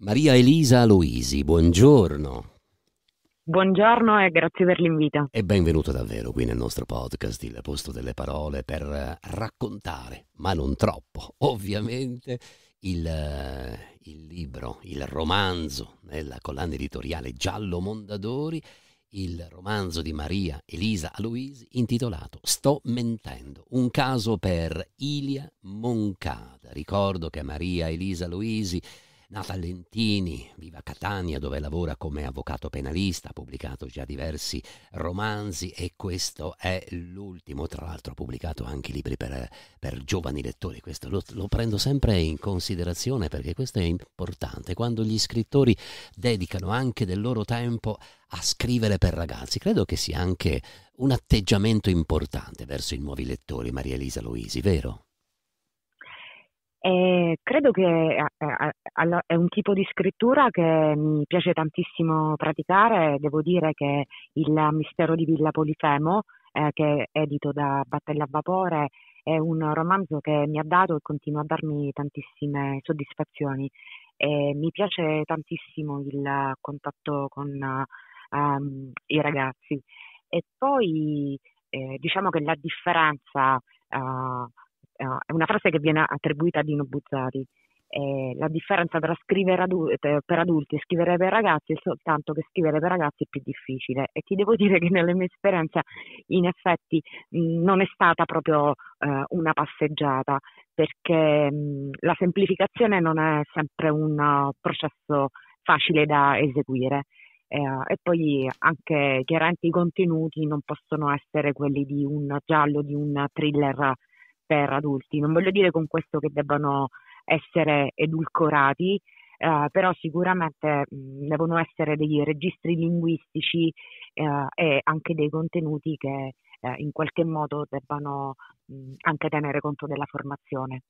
Maria Elisa Aloisi, buongiorno. Buongiorno e grazie per l'invito. E benvenuto davvero qui nel nostro podcast, il posto delle parole, per eh, raccontare, ma non troppo, ovviamente, il, eh, il libro, il romanzo nella collana editoriale Giallo Mondadori, il romanzo di Maria Elisa Aloisi intitolato Sto mentendo, un caso per Ilia Moncada. Ricordo che Maria Elisa Aloisi Nata a Lentini, viva Catania dove lavora come avvocato penalista, ha pubblicato già diversi romanzi e questo è l'ultimo, tra l'altro ha pubblicato anche libri per, per giovani lettori, questo lo, lo prendo sempre in considerazione perché questo è importante, quando gli scrittori dedicano anche del loro tempo a scrivere per ragazzi. Credo che sia anche un atteggiamento importante verso i nuovi lettori, Maria Elisa Luisi, vero? E credo che eh, eh, è un tipo di scrittura che mi piace tantissimo praticare, devo dire che il mistero di Villa Polifemo, eh, che è edito da Battella a Vapore, è un romanzo che mi ha dato e continua a darmi tantissime soddisfazioni. E mi piace tantissimo il contatto con um, i ragazzi. E poi eh, diciamo che la differenza uh, eh, è una frase che viene attribuita a Dino Buzzati. Eh, la differenza tra scrivere adu- per adulti e scrivere per ragazzi è soltanto che scrivere per ragazzi è più difficile e ti devo dire che nella mia esperienza in effetti mh, non è stata proprio eh, una passeggiata perché mh, la semplificazione non è sempre un uh, processo facile da eseguire eh, e poi anche chiaramente i contenuti non possono essere quelli di un giallo, di un thriller per adulti. Non voglio dire con questo che debbano essere edulcorati, eh, però sicuramente mh, mm, devono essere dei registri linguistici eh, e anche dei contenuti che eh, in qualche modo debbano mh, mm, anche tenere conto della formazione.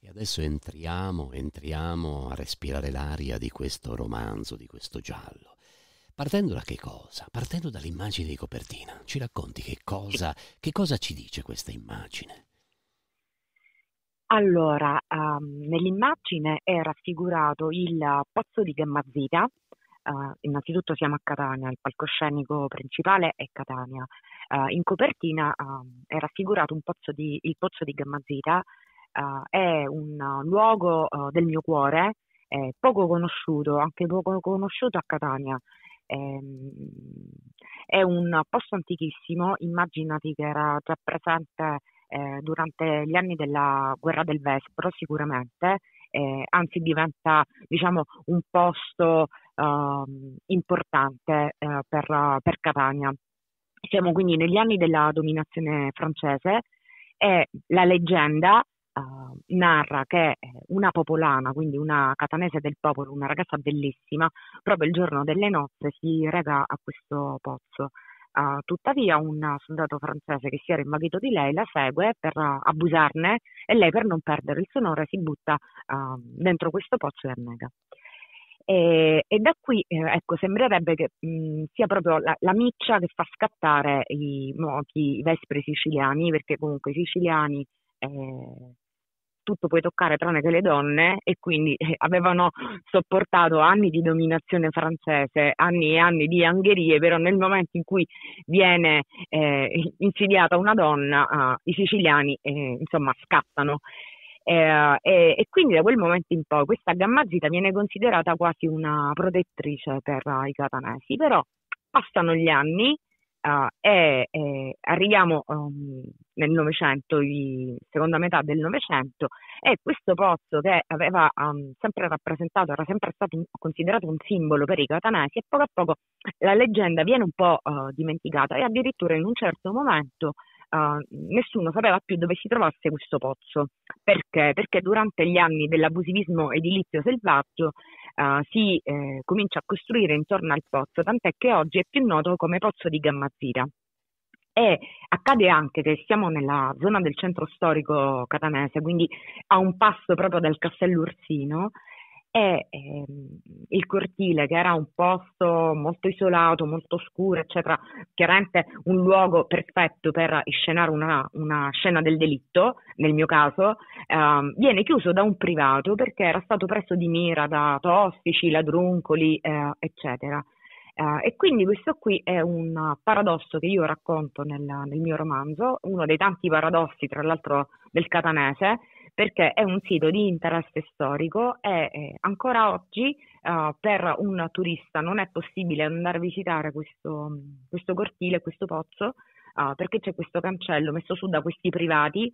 E adesso entriamo, entriamo a respirare l'aria di questo romanzo, di questo giallo. Partendo da che cosa? Partendo dall'immagine di copertina, ci racconti che cosa, che cosa ci dice questa immagine? Allora, ehm, nell'immagine è raffigurato il Pozzo di Gammazzita, eh, innanzitutto siamo a Catania, il palcoscenico principale è Catania. Eh, in copertina eh, è raffigurato pozzo di, il Pozzo di Gammazzita, ehm, è un luogo eh, del mio cuore, poco conosciuto, anche poco conosciuto a Catania. Ehm, è un posto antichissimo, immaginati che era già presente eh, durante gli anni della guerra del Vespro sicuramente, eh, anzi diventa diciamo, un posto ehm, eh, importante per, per, Catania. Siamo quindi negli anni della dominazione francese e la leggenda eh, narra che eh, una popolana, quindi una catanese del popolo, una ragazza bellissima, proprio il giorno delle nozze si rega a questo pozzo. Uh, tuttavia un soldato francese che si era immaghito di lei la segue per uh, abusarne e lei per non perdere il sonore si butta uh, dentro questo pozzo e annega. E, e da qui eh, ecco, sembrerebbe che mh, sia proprio la, la, miccia che fa scattare i mochi, i vespri siciliani, perché comunque i siciliani eh, tutto puoi toccare tranne che le donne e quindi eh, avevano sopportato anni di dominazione francese, anni e anni di angherie, però nel momento in cui viene eh, insidiata una donna, eh, i siciliani eh, insomma scappano. Eh, e, e, quindi da quel momento in poi questa Gammazita viene considerata quasi una protettrice per i catanesi, però passano gli anni Uh, e, e, arriviamo um, nel Novecento, seconda metà del Novecento, e questo pozzo che aveva um, sempre rappresentato, era sempre stato un, considerato un simbolo per i catanesi, e poco a poco la leggenda viene un po' uh, dimenticata e addirittura in un certo momento uh, nessuno sapeva più dove si trovasse questo pozzo. Perché? Perché durante gli anni dell'abusivismo edilizio selvaggio uh, si eh, comincia a costruire intorno al pozzo, tant'è che oggi è più noto come pozzo di Gammazzira. E accade anche che siamo nella zona del centro storico catanese, quindi a un passo proprio dal Castello Ursino, e ehm, il cortile che era un posto molto isolato, molto oscuro, eccetera, chiaramente un luogo perfetto per scenare una, una scena del delitto, nel mio caso, ehm, viene chiuso da un privato perché era stato preso di mira da tossici, ladruncoli, eh, eccetera. Eh, e quindi questo qui è un paradosso che io racconto nel, nel mio romanzo, uno dei tanti paradossi, tra l'altro, del catanese, perché è un sito di interesse storico e eh, ancora oggi eh, per un turista non è possibile andare a visitare questo, questo cortile, questo pozzo, eh, perché c'è questo cancello messo su da questi privati eh,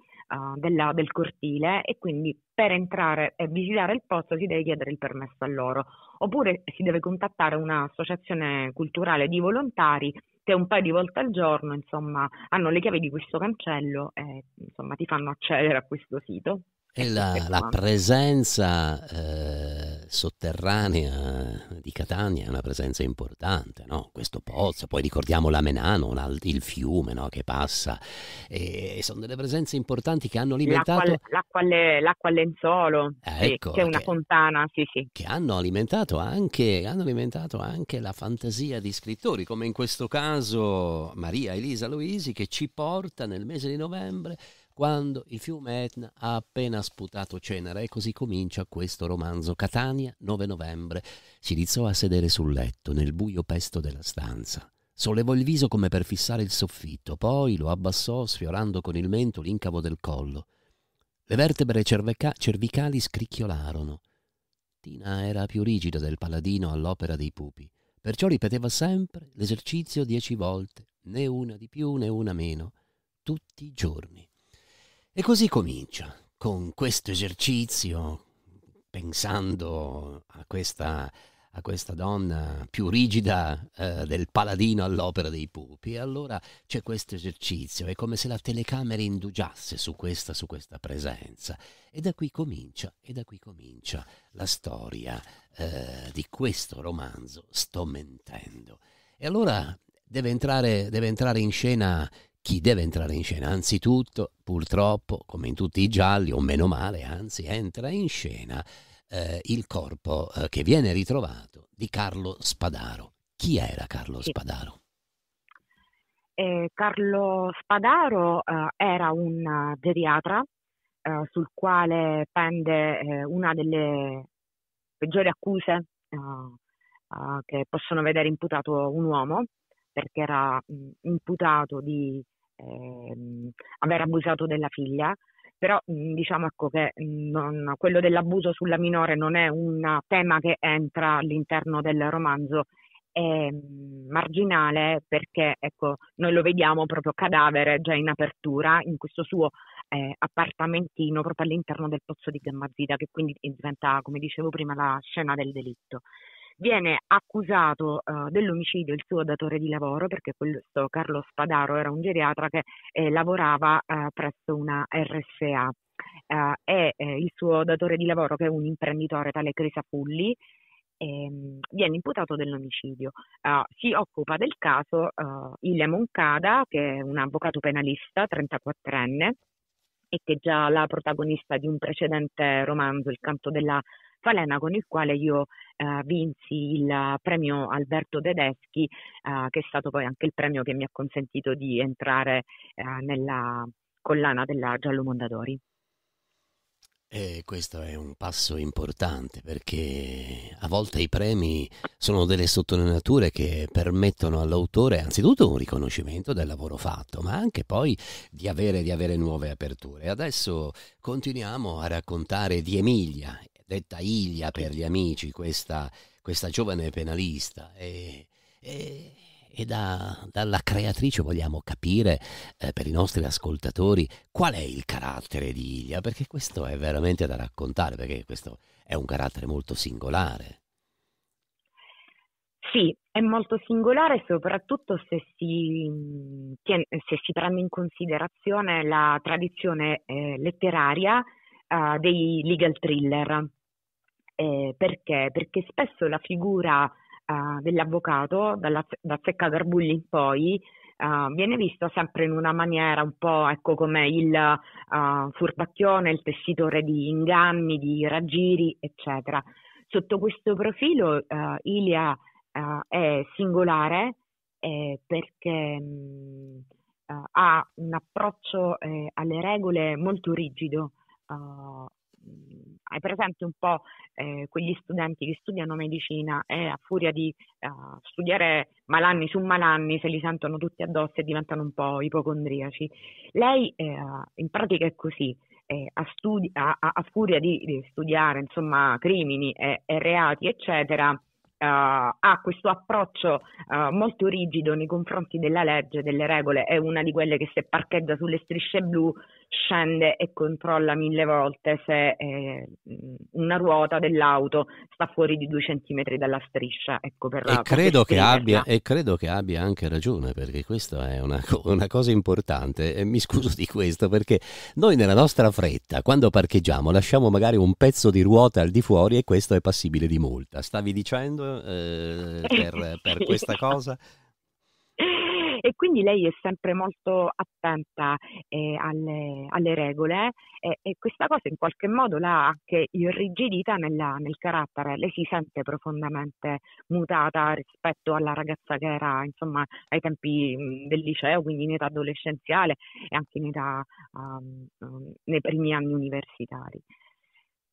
della, del cortile e quindi per entrare e visitare il pozzo si deve chiedere il permesso a loro, oppure si deve contattare un'associazione culturale di volontari notte, un paio di volte al giorno, insomma, hanno le chiavi di questo cancello e insomma, ti fanno accedere a questo sito. E la, la esatto. presenza eh, sotterranea di Catania è una presenza importante, no? questo pozzo, poi ricordiamo la Menano, il fiume no? che passa, e sono delle presenze importanti che hanno alimentato... L'acqua, l'acqua, le, l'acqua Lenzolo, eh, ecco, che è una che, fontana, sì sì. Che hanno alimentato, anche, hanno alimentato anche la fantasia di scrittori, come in questo caso Maria Elisa Luisi che ci porta nel mese di novembre quando il fiume Etna ha appena sputato cenere e così comincia questo romanzo. Catania, 9 novembre. Si rizzò a sedere sul letto, nel buio pesto della stanza. Sollevò il viso come per fissare il soffitto, poi lo abbassò sfiorando con il mento l'incavo del collo. Le vertebre cervica- cervicali scricchiolarono. Tina era più rigida del paladino all'opera dei pupi, perciò ripeteva sempre l'esercizio dieci volte, né una di più né una meno, tutti i giorni. E così comincia con questo esercizio, pensando a questa, a questa donna più rigida eh, del paladino all'opera dei pupi. E allora c'è questo esercizio, è come se la telecamera indugiasse su questa, su questa presenza. E da qui comincia, e da qui comincia la storia eh, di questo romanzo, Sto mentendo. E allora deve entrare, deve entrare in scena chi deve entrare in scena? Anzitutto, purtroppo, come in tutti i gialli, o meno male, anzi, entra in scena eh, il corpo eh, che viene ritrovato di Carlo Spadaro. Chi era Carlo Spadaro? Eh, Carlo Spadaro eh, era un eh, geriatra eh, sul quale pende una delle peggiori accuse che possono vedere imputato un uomo, perché era mh, imputato di ehm, aver abusato della figlia, però mh, diciamo ecco che non, quello dell'abuso sulla minore non è un tema che entra all'interno del romanzo, è marginale perché ecco, noi lo vediamo proprio cadavere già in apertura in questo suo eh, appartamentino proprio all'interno del pozzo di Gemma Gammazita che quindi diventa come dicevo prima la scena del delitto viene accusato uh, dell'omicidio il suo datore di lavoro perché questo Carlo Spadaro era un geriatra che eh, lavorava uh, presso una RSA uh, eh, e eh, il suo datore di lavoro che è un imprenditore tale Crisapulli ehm, viene imputato dell'omicidio. si occupa del caso Ilia Moncada che è un avvocato penalista 34enne e che è già la protagonista di un precedente romanzo, Il canto della Falena con il quale io eh, vinsi il premio Alberto Tedeschi, eh, che è stato poi anche il premio che mi ha consentito di entrare eh, nella collana della Giallo Mondadori. E questo è un passo importante perché a volte i premi sono delle sottolineature che permettono all'autore anzitutto un riconoscimento del lavoro fatto, ma anche poi di avere, di avere nuove aperture. Adesso continuiamo a raccontare di Emilia detta Ilia per gli amici, questa, questa giovane penalista. E, e, e da, dalla creatrice vogliamo capire eh, per i nostri ascoltatori qual è il carattere di Ilia, perché questo è veramente da raccontare, perché questo è un carattere molto singolare. Sì, è molto singolare soprattutto se si, mm, se si prende in considerazione la tradizione eh, letteraria eh, dei legal thriller. Eh, perché? Perché spesso la figura uh, dell'avvocato, dalla, da Zecca Garbulli in poi, uh, viene vista sempre in una maniera un po' ecco, come il uh, furbacchione, il tessitore di inganni, di raggiri, eccetera. Sotto questo profilo Ilia è singolare eh, perché mh, mm, ha un approccio eh, alle regole molto rigido. Uh, hai presente un po' eh, quegli studenti che studiano medicina e a furia di uh, studiare malanni su malanni se li sentono tutti addosso e diventano un po' ipocondriaci. Lei eh, in pratica è così. Eh, a, studi- a, a, furia di, di studiare insomma, crimini e, e reati, eccetera, eh, ha questo approccio eh, molto rigido nei confronti della legge, delle regole, è una di quelle che se parcheggia sulle strisce blu scende e controlla mille volte se eh, una ruota dell'auto sta fuori di due centimetri dalla striscia. Ecco, per, e, credo per abbia, e, credo che abbia, anche ragione, perché questa è una, una cosa importante. E mi scuso di questo, perché noi nella nostra fretta, quando parcheggiamo, lasciamo magari un pezzo di ruota al di fuori e questo è passibile di multa. Stavi dicendo? eh, per, per questa cosa? e quindi lei è sempre molto attenta eh, alle, alle, regole eh, e, questa cosa in qualche modo l'ha anche irrigidita nella, nel carattere, lei si sente profondamente mutata rispetto alla ragazza che era insomma ai tempi mm, del liceo, quindi in età adolescenziale e anche in età um, um nei primi anni universitari.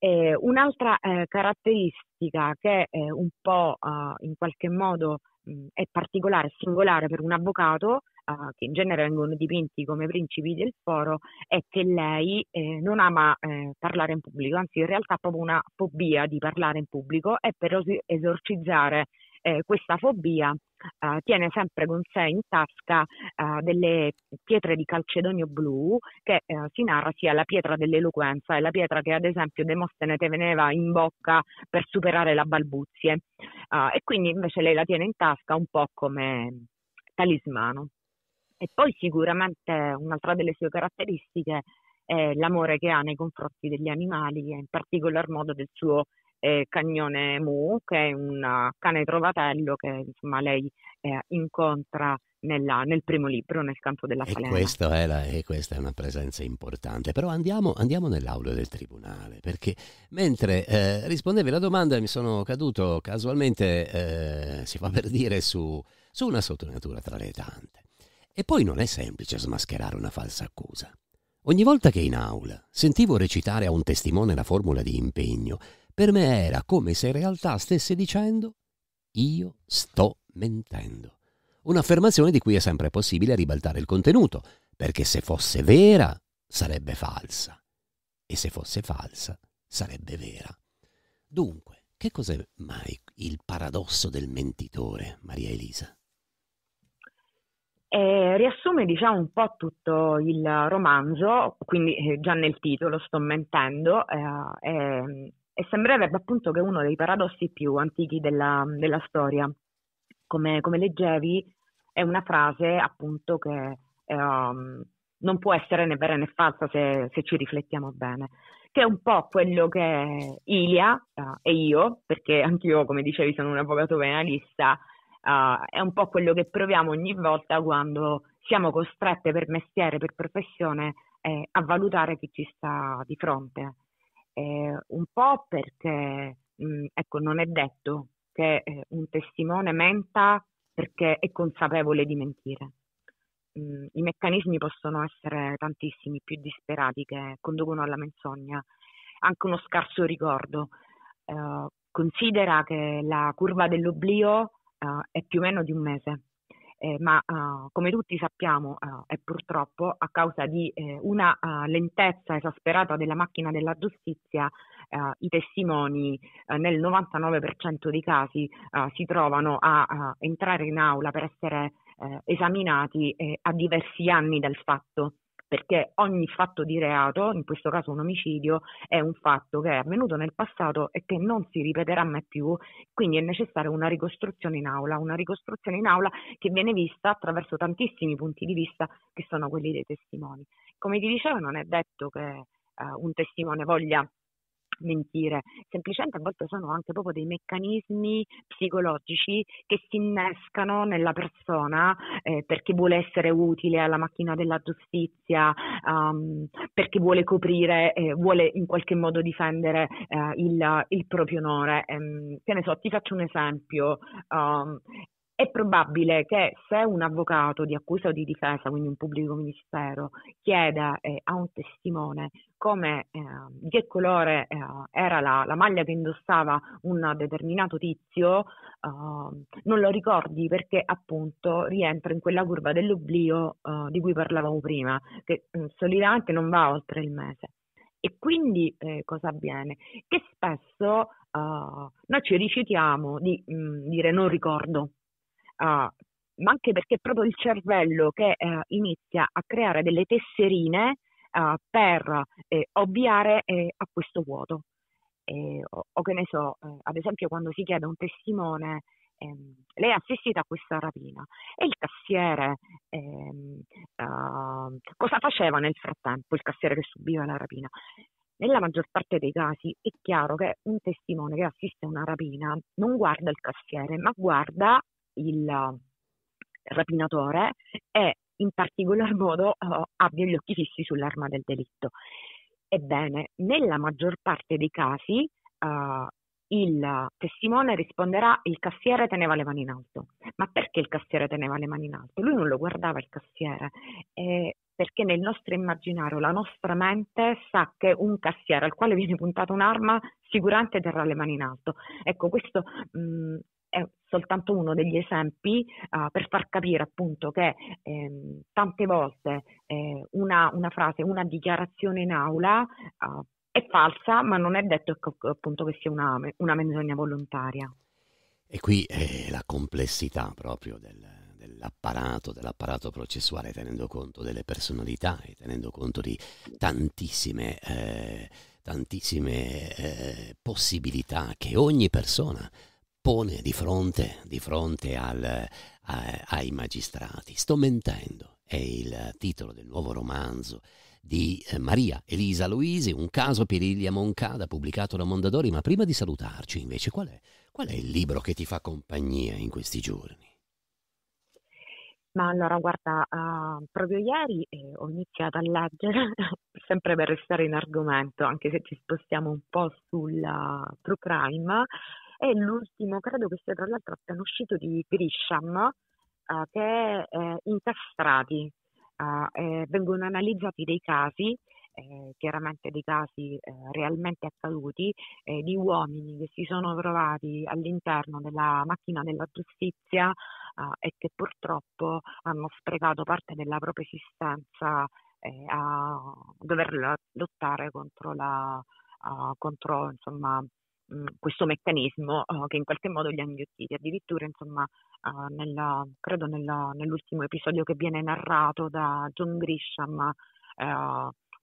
Eh, un'altra eh, caratteristica che eh, un po' ah, in qualche modo mh, mm, è particolare, singolare per un avvocato, ah, che in genere vengono dipinti come principi del foro, è che lei eh, non ama eh, parlare in pubblico, anzi in realtà ha proprio una fobia di parlare in pubblico e per esorcizzare eh, questa fobia eh, tiene sempre con sé in tasca eh, delle pietre di calcedonio blu che eh, si narra sia la pietra dell'eloquenza, è la pietra che ad esempio Demostene te teneva in bocca per superare la balbuzie eh, e quindi invece lei la tiene in tasca un po' come talismano. E poi sicuramente un'altra delle sue caratteristiche è l'amore che ha nei confronti degli animali e in particolar modo del suo eh, Cagnone Mu, che è un cane trovatello che insomma, lei eh, incontra nella, nel primo libro, nel canto della falena. E, e, questa è una presenza importante. Però andiamo, andiamo nell'aula del tribunale, perché mentre eh, rispondevi alla domanda mi sono caduto casualmente, eh, si fa per dire, su, su una sottolineatura tra le tante. E poi non è semplice smascherare una falsa accusa. Ogni volta che in aula sentivo recitare a un testimone la formula di impegno, per me era come se in realtà stesse dicendo io sto mentendo. Un'affermazione di cui è sempre possibile ribaltare il contenuto, perché se fosse vera sarebbe falsa e se fosse falsa sarebbe vera. Dunque, che cos'è mai il paradosso del mentitore, Maria Elisa? Eh, riassume diciamo un po' tutto il romanzo, quindi eh, già nel titolo sto mentendo, eh, e sembrerebbe appunto che uno dei paradossi più antichi della, della storia, come, come, leggevi, è una frase appunto che eh, non può essere né vera né falsa se, se, ci riflettiamo bene, che è un po' quello che Ilia eh, e io, perché anch'io come dicevi sono un avvocato penalista, eh, è un po' quello che proviamo ogni volta quando siamo costrette per mestiere, per professione, eh, a valutare chi ci sta di fronte eh, un po' perché mh, mm, ecco, non è detto che eh, un testimone menta perché è consapevole di mentire. Mh, mm, I meccanismi possono essere tantissimi, più disperati che conducono alla menzogna, anche uno scarso ricordo. Eh, considera che la curva dell'oblio eh, è più o meno di un mese eh, ma uh, come tutti sappiamo uh, è purtroppo a causa di eh, una uh, lentezza esasperata della macchina della giustizia i testimoni nel 99% dei casi si trovano a, a, entrare in aula per essere esaminati a diversi anni dal fatto perché ogni fatto di reato, in questo caso un omicidio, è un fatto che è avvenuto nel passato e che non si ripeterà mai più, quindi è necessaria una ricostruzione in aula, una ricostruzione in aula che viene vista attraverso tantissimi punti di vista che sono quelli dei testimoni. Come ti dicevo, non è detto che eh, un testimone voglia mentire, semplicemente a volte sono anche proprio dei meccanismi psicologici che si innescano nella persona eh, perché vuole essere utile alla macchina della giustizia, um, perché vuole coprire, eh, vuole in qualche modo difendere eh, il, il, proprio onore. Um, che ne so, ti faccio un esempio. Um, è probabile che se un avvocato di accusa o di difesa, quindi un pubblico ministero, chieda eh, a un testimone come, eh, di che colore eh, era la, la, maglia che indossava un determinato tizio, ehm, non lo ricordi perché appunto rientra in quella curva dell'oblio eh, di cui parlavamo prima, che mm, solitamente non va oltre il mese. E quindi eh, cosa avviene? Che spesso uh, noi ci rifiutiamo di mh, mm, dire non ricordo, uh, ma anche perché è proprio il cervello che uh, inizia a creare delle tesserine uh, per eh, ovviare eh, a questo vuoto. Eh, o, o, che ne so, eh, ad esempio quando si chiede a un testimone ehm, lei ha assistito a questa rapina e il cassiere ehm, cosa faceva nel frattempo, il cassiere che subiva la rapina? Nella maggior parte dei casi è chiaro che un testimone che assiste a una rapina non guarda il cassiere, ma guarda il rapinatore e in particolar modo uh, abbia gli occhi fissi sull'arma del delitto. Ebbene, nella maggior parte dei casi uh, il testimone risponderà il cassiere teneva le mani in alto. Ma perché il cassiere teneva le mani in alto? Lui non lo guardava il cassiere, eh, perché nel nostro immaginario la nostra mente sa che un cassiere al quale viene puntata un'arma sicuramente terrà le mani in alto. Ecco, questo mh, mm, è soltanto uno degli esempi uh, per far capire appunto che ehm, tante volte eh, una, una, frase, una dichiarazione in aula uh, è falsa, ma non è detto che, appunto che sia una, una menzogna volontaria. E qui è la complessità proprio del, dell'apparato, dell'apparato processuale, tenendo conto delle personalità e tenendo conto di tantissime, eh, tantissime eh, possibilità che ogni persona ha pone di fronte, di fronte al, a, ai magistrati. Sto mentendo, è il titolo del nuovo romanzo di eh, Maria Elisa Luisi, un caso per Ilia Moncada pubblicato da Mondadori, ma prima di salutarci invece qual è, qual è il libro che ti fa compagnia in questi giorni? Ma allora, guarda, uh, proprio ieri eh, ho iniziato a leggere, sempre per restare in argomento, anche se ci spostiamo un po' sul uh, true crime, e l'ultimo credo che sia tra l'altro appena uscito di Grisham uh, che è eh, Incastrati, uh, eh, vengono analizzati dei casi eh, chiaramente dei casi eh, realmente accaduti eh, di uomini che si sono trovati all'interno della macchina della giustizia eh, e che purtroppo hanno sprecato parte della propria esistenza eh, a dover lottare contro la, uh, contro insomma, Mhmm, questo meccanismo uh, che in qualche modo gli ha inghiottiti. Addirittura, insomma, uh, nella, credo nella, nell'ultimo episodio che viene narrato da John Grisham, eh,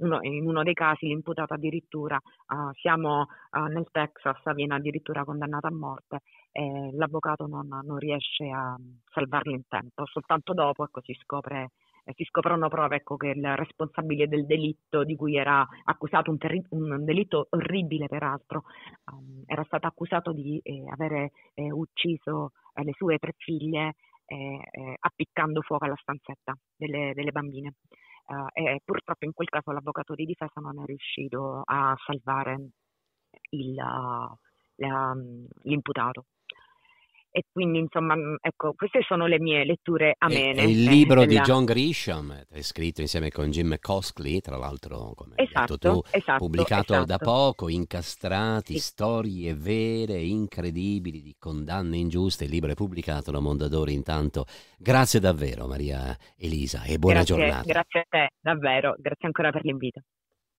uno, in uno dei casi l'imputato addirittura, ah, siamo ah, nel Texas, viene addirittura condannato a morte e l'avvocato non, non riesce a salvarlo in tempo, soltanto dopo ecco, si scopre eh, si scoprono prove ecco, che il responsabile del delitto di cui era accusato, un, terri- un delitto orribile peraltro, um, era stato accusato di eh, avere eh, ucciso eh, le sue tre figlie eh, eh, appiccando fuoco alla stanzetta delle, delle bambine. e purtroppo in quel caso l'avvocato di difesa non è riuscito a salvare il, la, mm, l'imputato. E quindi, insomma, mm, ecco, queste sono le mie letture amene. E, il eh, libro eh, di della... John Grisham, eh, scritto insieme con Jim Costley, tra l'altro, come esatto, tu, esatto, pubblicato esatto. da poco, Incastrati, sì. storie vere, incredibili, di condanne ingiuste. Il libro è pubblicato da Mondadori intanto. Grazie davvero, Maria Elisa, e buona grazie, giornata. Grazie a te, davvero. Grazie ancora per l'invito.